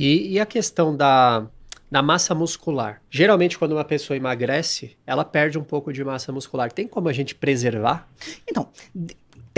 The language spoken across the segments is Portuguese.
E, e a questão da, da massa muscular. Geralmente, quando uma pessoa emagrece, ela perde um pouco de massa muscular. Tem como a gente preservar? Então,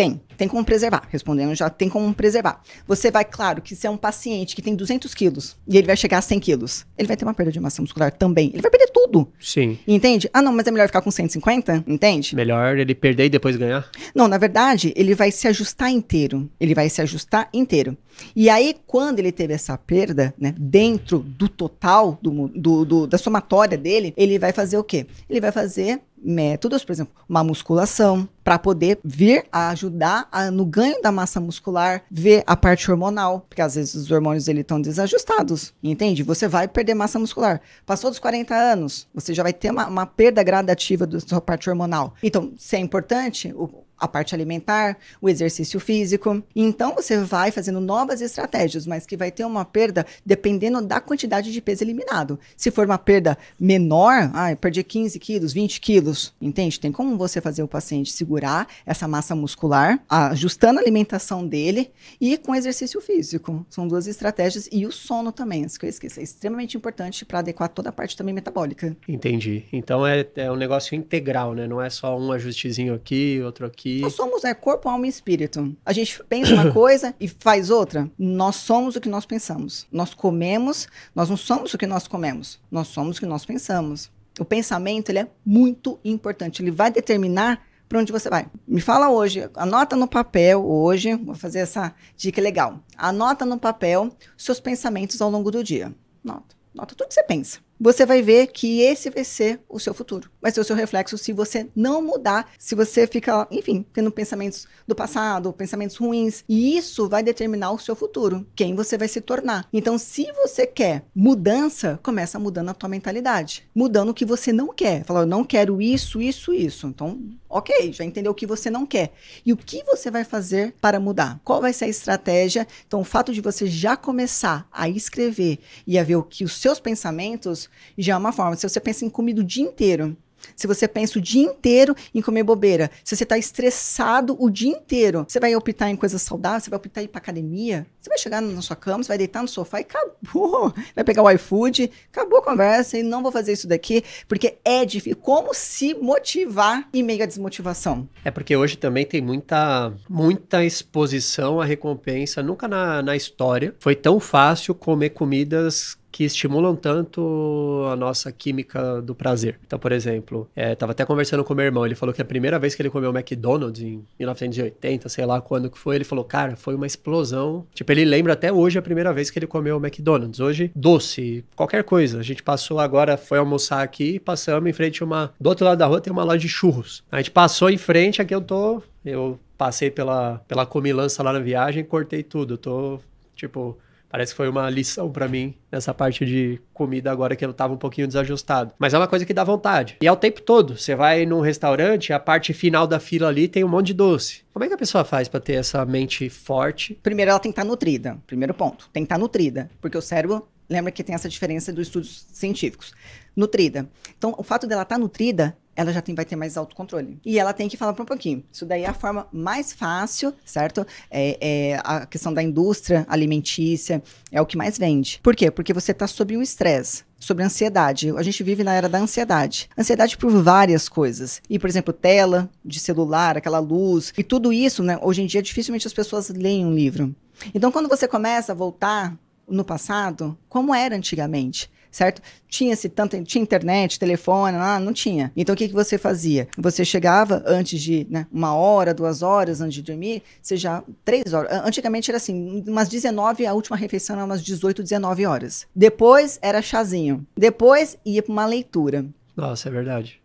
tem, tem como preservar. Respondendo já, tem como preservar. Você vai, claro, que se é um paciente que tem 200 quilos e ele vai chegar a 100 quilos, ele vai ter uma perda de massa muscular também. Ele vai perder tudo. Sim. Entende? Ah, não, mas é melhor ficar com 150, entende? Melhor ele perder e depois ganhar? Não, na verdade, ele vai se ajustar inteiro. Ele vai se ajustar inteiro. E aí, quando ele teve essa perda, né, dentro do total, do, do, do da somatória dele, ele vai fazer o quê? Ele vai fazer métodos, por exemplo, uma musculação, para poder vir a ajudar a, no ganho da massa muscular, ver a parte hormonal, porque às vezes os hormônios estão desajustados, entende? Você vai perder massa muscular. Passou dos 40 anos, você já vai ter uma, uma perda gradativa da sua parte hormonal. Então, se é importante, o, a parte alimentar, o exercício físico. Então você vai fazendo novas estratégias, mas que vai ter uma perda dependendo da quantidade de peso eliminado. Se for uma perda menor, ai perdi 15 quilos, 20 quilos, entende? Tem como você fazer o paciente segurar essa massa muscular, ajustando a alimentação dele e com exercício físico. São duas estratégias e o sono também, isso que eu esqueci, é extremamente importante para adequar toda a parte também metabólica. Entendi. Então é, é um negócio integral, né? Não é só um ajustezinho aqui, outro aqui que. Nós somos é, corpo, alma e espírito. A gente pensa uma coisa e faz outra. Nós somos o que nós pensamos. Nós comemos, nós não somos o que nós comemos. Nós somos o que nós pensamos. O pensamento ele é muito importante. Ele vai determinar para onde você vai. Me fala hoje, anota no papel hoje, vou fazer essa dica legal. Anota no papel seus pensamentos ao longo do dia. Nota, nota tudo que você pensa você vai ver que esse vai ser o seu futuro. Vai ser o seu reflexo se você não mudar, se você fica, enfim, tendo pensamentos do passado, pensamentos ruins. E isso vai determinar o seu futuro, quem você vai se tornar. Então, se você quer mudança, começa mudando a tua mentalidade. Mudando o que você não quer. Falar, eu não quero isso, isso, isso. Então, ok, já entendeu o que você não quer. E o que você vai fazer para mudar? Qual vai ser a estratégia? Então, o fato de você já começar a escrever e a ver o que os seus pensamentos já é uma forma. Se você pensa em comida o dia inteiro, se você pensa o dia inteiro em comer bobeira, se você está estressado o dia inteiro, você vai optar em coisas saudáveis, você vai optar em ir para academia, você vai chegar na sua cama, você vai deitar no sofá e acabou. Vai pegar o iFood, acabou a conversa e não vou fazer isso daqui, porque é difícil. Como se motivar em meio à desmotivação? É porque hoje também tem muita, muita exposição à recompensa. Nunca na, na história foi tão fácil comer comidas que estimulam tanto a nossa química do prazer. Então, por exemplo, é, tava até conversando com meu irmão, ele falou que a primeira vez que ele comeu McDonald's em 1980, sei lá quando que foi, ele falou, cara, foi uma explosão. Tipo, ele lembra até hoje a primeira vez que ele comeu McDonald's. Hoje, doce, qualquer coisa. A gente passou agora, foi almoçar aqui, passamos em frente a uma... Do outro lado da rua tem uma loja de churros. A gente passou em frente, aqui eu tô... Eu passei pela, pela comilança lá na viagem, cortei tudo. tô, tipo Parece que foi uma lição para mim nessa parte de comida agora que eu tava um pouquinho desajustado. Mas é uma coisa que dá vontade. E é o tempo todo. Você vai num restaurante, a parte final da fila ali tem um monte de doce. Como é que a pessoa faz para ter essa mente forte? Primeiro, ela tem que estar tá nutrida. Primeiro ponto. Tem que estar tá nutrida. Porque o cérebro, lembra que tem essa diferença dos estudos científicos. Nutrida. Então, o fato dela estar tá nutrida ela já tem, vai ter mais autocontrole. E ela tem que falar para um pouquinho. Isso daí é a forma mais fácil, certo? É, é, a questão da indústria alimentícia é o que mais vende. Por quê? Porque você está sob um estresse sobre ansiedade. A gente vive na era da ansiedade. Ansiedade por várias coisas. E, por exemplo, tela de celular, aquela luz. E tudo isso, né? Hoje em dia, dificilmente as pessoas leem um livro. Então, quando você começa a voltar no passado, como era antigamente, certo? Tinha-se tanto, tinha internet, telefone, lá, não tinha. Então o que, que você fazia? Você chegava antes de né, uma hora, duas horas antes de dormir, você já. Três horas. Antigamente era assim, umas 19, a última refeição era umas 18, 19 horas. Depois era chazinho. Depois ia para uma leitura. Nossa, é verdade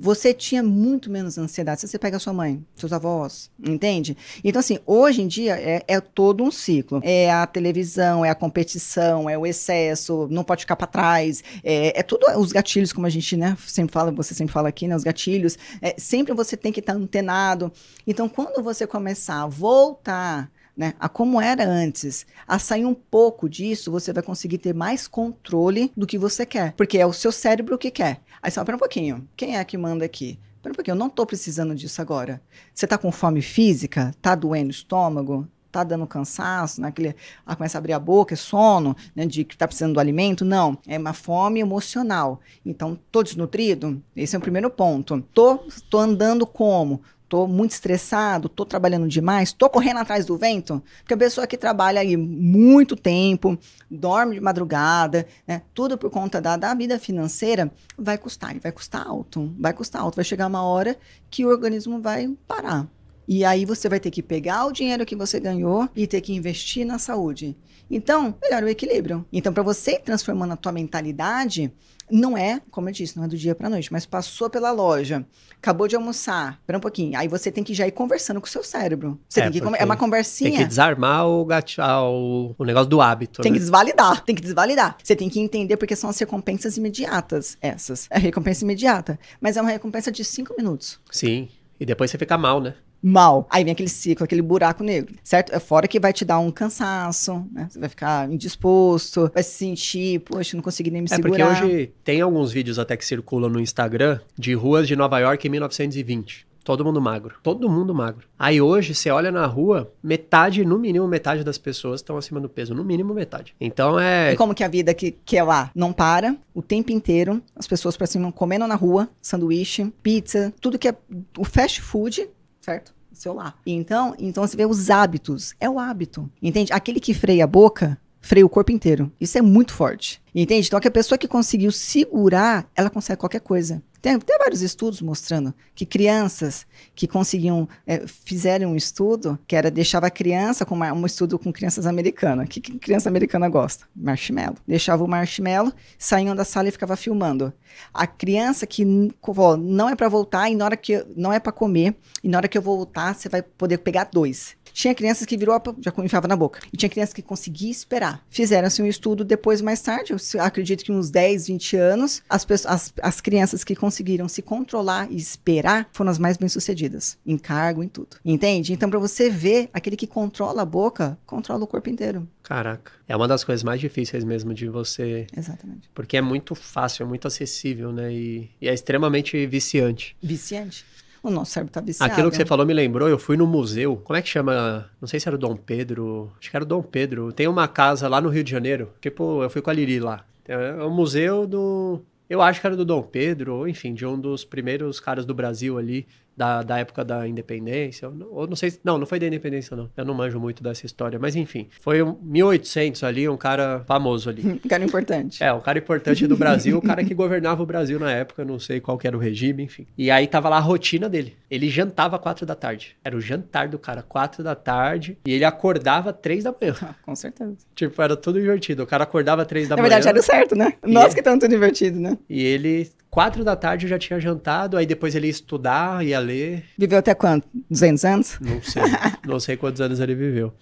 você tinha muito menos ansiedade. Se você pega sua mãe, seus avós, entende? Então, assim, hoje em dia é, é todo um ciclo. É a televisão, é a competição, é o excesso, não pode ficar para trás. É, é, tudo os gatilhos, como a gente né, sempre fala, você sempre fala aqui, né? Os gatilhos. É, sempre você tem que estar tá antenado. Então, quando você começar a voltar né, a como era antes, a sair um pouco disso, você vai conseguir ter mais controle do que você quer. Porque é o seu cérebro que quer. Aí você fala, pera um pouquinho, quem é que manda aqui? Pera um pouquinho, eu não estou precisando disso agora. Você está com fome física? Está doendo o estômago? tá dando cansaço, né? Aquele, ah, começa a abrir a boca, é sono, né? De que tá precisando do alimento. Não, é uma fome emocional. Então, tô desnutrido? Esse é o primeiro ponto. Tô, tô andando como? tô muito estressado, tô trabalhando demais, tô correndo atrás do vento, porque a pessoa que trabalha aí muito tempo, dorme de madrugada, né, tudo por conta da, da vida financeira, vai custar, vai custar alto, vai custar alto, vai chegar uma hora que o organismo vai parar. E aí você vai ter que pegar o dinheiro que você ganhou e ter que investir na saúde. Então, melhor o equilíbrio. Então, para você ir transformando a tua mentalidade, não é, como eu disse, não é do dia para noite, mas passou pela loja, acabou de almoçar, espera um pouquinho. Aí você tem que já ir conversando com o seu cérebro. Você é, tem que é uma conversinha. Tem que desarmar o gatilho, o negócio do hábito. Tem né? que desvalidar, tem que desvalidar. Você tem que entender porque são as recompensas imediatas essas. É recompensa imediata, mas é uma recompensa de cinco minutos. Sim. E depois você fica mal, né? mal. Aí vem aquele ciclo, aquele buraco negro, certo? É fora que vai te dar um cansaço, né? Você vai ficar indisposto, vai se sentir, poxa, não consegui nem me é segurar. É porque hoje tem alguns vídeos até que circulam no Instagram de ruas de Nova York em 1920. Todo mundo magro. Todo mundo magro. Aí hoje, você olha na rua, metade, no mínimo metade das pessoas estão acima do peso. No mínimo metade. Então é. E como que a vida que, que é lá não para o tempo inteiro, as pessoas pra cima comendo na rua, sanduíche, pizza, tudo que é. O fast food certo? Seu lá. Então, então você vê os hábitos. É o hábito. Entende? Aquele que freia a boca, freia o corpo inteiro. Isso é muito forte. Entende? Então, que a pessoa que conseguiu segurar, ela consegue qualquer coisa. Tem, tem vários estudos mostrando que crianças que conseguiam, é, fizeram um estudo que era deixava a criança, com uma, um estudo com crianças americanas. O que, que, criança americana gosta? Marshmallow. Deixava o marshmallow, saíam da sala e ficava filmando. A criança que não é para voltar e na hora que não é para comer e na hora que eu voltar você vai poder pegar dois. Tinha crianças que virou, já enfiava na boca. E tinha crianças que conseguia esperar. Fizeram-se um estudo depois, mais tarde, eu acredito que uns 10, 20 anos, as, as, as crianças que conseguiram se controlar e esperar foram as mais bem-sucedidas. Em cargo, em tudo. Entende? Então, para você ver, aquele que controla a boca, controla o corpo inteiro. Caraca. É uma das coisas mais difíceis mesmo de você. Exatamente. Porque é muito fácil, é muito acessível, né? E, e é extremamente viciante. Viciante. O nosso cérebro tá viciado. Aquilo que você falou me lembrou, eu fui no museu. Como é que chama? Não sei se era o Dom Pedro. Acho que era o Dom Pedro. Tem uma casa lá no Rio de Janeiro. Tipo, eu fui com a Lili lá. É o é museu do. Eu acho que era do Dom Pedro, ou enfim, de um dos primeiros caras do Brasil ali da, da época da independência, ou não, ou não sei, não, não foi da independência não, eu não manjo muito dessa história, mas enfim, foi um 1800 ali, um cara famoso ali. um cara importante. É, um cara importante do Brasil, o cara que governava o Brasil na época, não sei qual era o regime, enfim. E aí tava lá a rotina dele, ele jantava quatro da tarde, era o jantar do cara, quatro da tarde, e ele acordava três da manhã. Ah, com certeza. Tipo, era tudo divertido, o cara acordava três da na manhã. Na verdade, era o certo, né? Nós que estamos tudo divertido, né? E ele Quatro da tarde eu já tinha jantado, aí depois ele ia estudar, ia ler. Viveu até quanto? 200 anos? Não sei. não sei quantos anos ele viveu.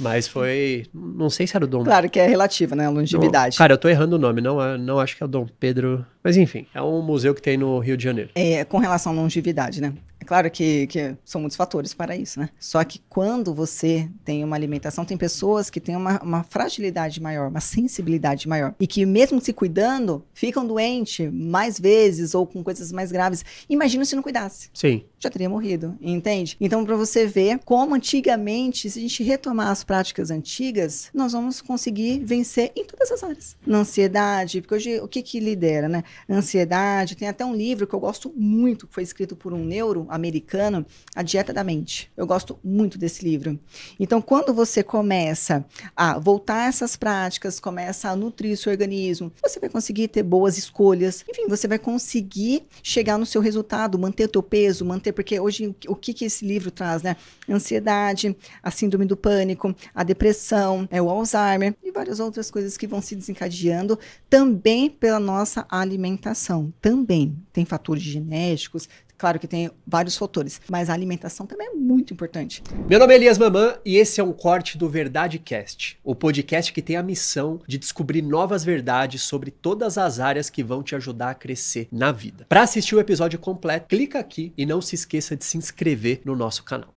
Mas foi. Não sei se era o Dom. Claro que é relativo, né? A longevidade. Não, cara, eu tô errando o nome. Não, é, não acho que é o Dom Pedro mas enfim, é um museu que tem no Rio de Janeiro. É, com relação à longevidade, né? É claro que, que são muitos fatores para isso, né? Só que quando você tem uma alimentação, tem pessoas que têm uma, uma fragilidade maior, uma sensibilidade maior. E que mesmo se cuidando, ficam doentes mais vezes ou com coisas mais graves. Imagina se não cuidasse. Sim já teria morrido, entende? Então, para você ver como antigamente, se a gente retomar as práticas antigas, nós vamos conseguir vencer em todas as áreas. Na ansiedade, porque hoje o que que lidera, né? Ansiedade, tem até um livro que eu gosto muito, que foi escrito por um neuro americano, A Dieta da Mente. Eu gosto muito desse livro. Então, quando você começa a voltar essas práticas, começa a nutrir seu organismo, você vai conseguir ter boas escolhas. Enfim, você vai conseguir chegar no seu resultado, manter o teu peso, manter ter, porque hoje o que, que esse livro traz, né? Ansiedade, a síndrome do pânico, a depressão, é, o Alzheimer e várias outras coisas que vão se desencadeando também pela nossa alimentação. Também tem fatores genéticos, Claro que tem vários fatores, mas a alimentação também é muito importante. Meu nome é Elias Mamã e esse é um corte do Verdade Cast, o podcast que tem a missão de descobrir novas verdades sobre todas as áreas que vão te ajudar a crescer na vida. Para assistir o episódio completo, clica aqui e não se esqueça de se inscrever no nosso canal.